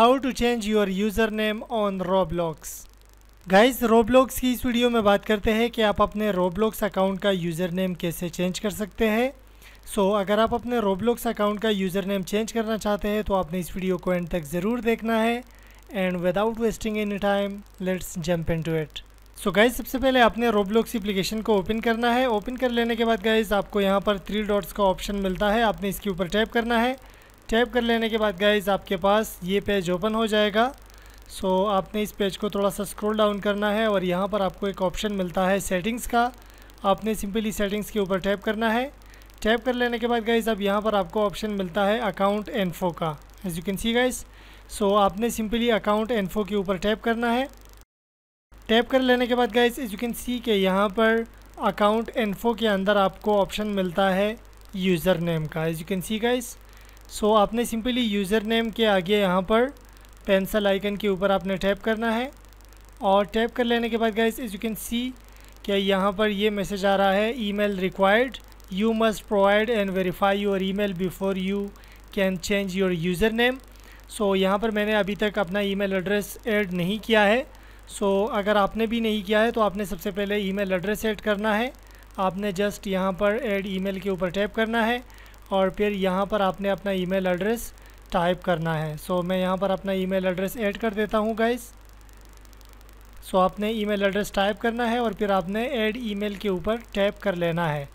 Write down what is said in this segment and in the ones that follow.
how to change your user name on Roblox guys Roblox की इस video में बात करते हैं कि आप अपने रोब्लॉक्स अकाउंट का यूज़र नेम कैसे चेंज कर सकते हैं सो so, अगर आप अपने रोब्लॉक्स अकाउंट का यूज़र नेम चेंज करना चाहते हैं तो आपने इस वीडियो को एंड तक ज़रूर देखना है and without wasting any time let's jump into it so guys सबसे पहले आपने रोबलॉक्स एप्लीकेशन को ओपन करना है ओपन कर लेने के बाद गाइज आपको यहाँ पर थ्री डॉट्स का ऑप्शन मिलता है आपने इसके ऊपर टैप करना है टैप कर लेने के बाद गाइज आपके पास ये पेज ओपन हो जाएगा सो so, आपने इस पेज को थोड़ा सा स्क्रॉल डाउन करना है और यहाँ पर आपको एक ऑप्शन मिलता है सेटिंग्स का आपने सिंपली सेटिंग्स के ऊपर टैप करना है टैप कर लेने के बाद गाइज अब यहाँ पर आपको ऑप्शन मिलता है अकाउंट एनफो का as you can see guys so आपने सिंपली अकाउंट एनफो के ऊपर टैप करना है टैप कर लेने के बाद guys as you can see के यहाँ पर अकाउंट एनफो के अंदर आपको ऑप्शन मिलता है यूज़र नेम का as you can see guys so so, आपने सिंपली यूज़र नेम के आगे यहाँ पर पेंसिल आइकन के ऊपर आपने टैप करना है और टैप कर लेने के बाद guys as you can see क्या यहाँ पर ये मैसेज आ रहा है email required you must provide and verify your email before you can change your user name so यहाँ पर मैंने अभी तक अपना ईमेल एड्रेस ऐड नहीं किया है सो so, अगर आपने भी नहीं किया है तो आपने सबसे पहले ईमेल एड्रेस ऐड करना है आपने जस्ट यहाँ पर ऐड ईमेल के ऊपर टैप करना है और फिर यहाँ पर आपने अपना ईमेल एड्रेस टाइप करना है सो so, मैं यहाँ पर अपना ईमेल एड्रेस ऐड कर देता हूँ गाइस सो so, आपने ईमेल एड्रेस टाइप करना है और फिर आपने ऐड ईमेल के ऊपर टैप कर लेना है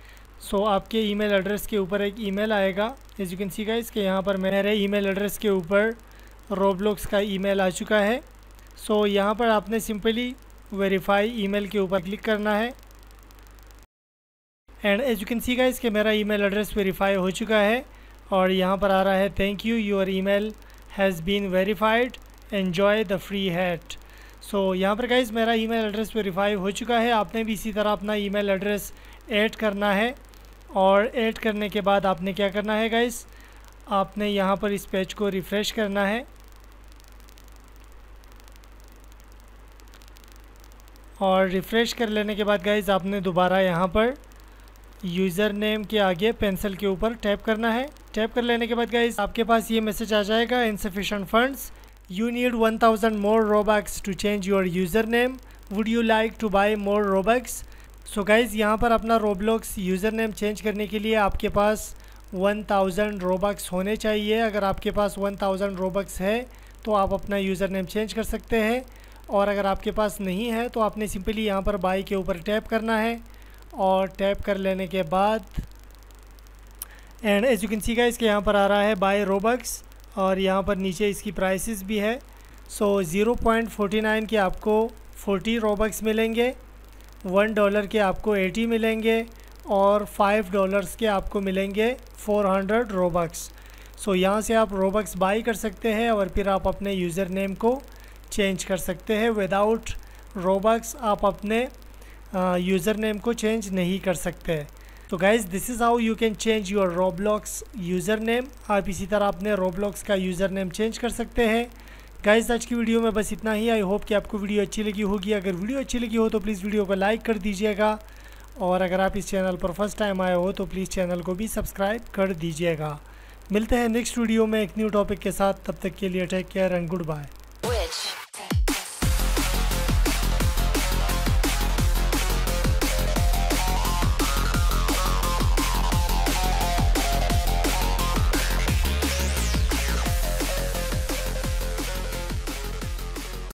सो so, आपके ईमेल एड्रेस के ऊपर एक ईमेल आएगा as you can see guys कि यहाँ पर मेरे ईमेल एड्रेस के ऊपर रोबलॉक्स का ईमेल आ चुका है सो so, यहाँ पर आपने सिंपली वेरीफाई ईमेल के ऊपर क्लिक करना है and as you can see guys कि मेरा ईमेल एड्रेस वेरीफाई हो चुका है और यहाँ पर आ रहा है thank you your email has been verified enjoy the free hat so यहाँ पर गाइज मेरा ईमेल एड्रेस वेरीफाई हो चुका है आपने भी इसी तरह अपना ईमेल एड्रेस ऐड करना है और ऐड करने के बाद आपने क्या करना है गाइज आपने यहाँ पर इस पेज को रिफ़्रेश करना है और रिफ़्रेश कर लेने के बाद गाइज आपने दोबारा यहाँ पर यूज़र नेम के आगे पेंसिल के ऊपर टैप करना है टैप कर लेने के बाद गाइज आपके पास ये मैसेज आ जाएगा insufficient funds you need one thousand more Robux to change your user name would you like to buy more Robux so guys यहाँ पर अपना रोबलॉक्स यूज़र नेम चेंज करने के लिए आपके पास वन थाउजेंड रोबक्स होने चाहिए अगर आपके पास वन थाउजेंड रोबक्स है तो आप अपना यूज़र नेम चेंज कर सकते हैं और अगर आपके पास नहीं है तो आपने सिंपली यहाँ पर बाई के ऊपर टैप करना है और टैप कर लेने के बाद and as you can see का इसके यहाँ पर आ रहा है बाय रोबक्स और यहाँ पर नीचे इसकी प्राइसेस भी है so zero point forty nine के आपको फोर्टी रोबक्स मिलेंगे वन डॉलर के आपको एटी मिलेंगे और फाइव डॉलर्स के आपको मिलेंगे फ़ोर हंड्रेड रोबक्स सो यहाँ से आप रोबक्स बाई कर सकते हैं और फिर आप अपने यूज़र नेम को चेंज कर सकते हैं विदाउट रोबक्स आप अपने यूज़र नेम को चेंज नहीं कर सकते तो guys this is how you can change your Roblox user name आप इसी तरह अपने रोबलॉक्स का यूज़र नेम चेंज कर सकते हैं गाइज आज की वीडियो में बस इतना ही आई होप कि आपको वीडियो अच्छी लगी होगी अगर वीडियो अच्छी लगी हो तो प्लीज़ वीडियो को लाइक कर दीजिएगा और अगर आप इस चैनल पर फर्स्ट टाइम आए हो तो प्लीज़ चैनल को भी सब्सक्राइब कर दीजिएगा मिलते हैं नेक्स्ट वीडियो में एक न्यू टॉपिक के साथ तब तक के लिए take care and good bye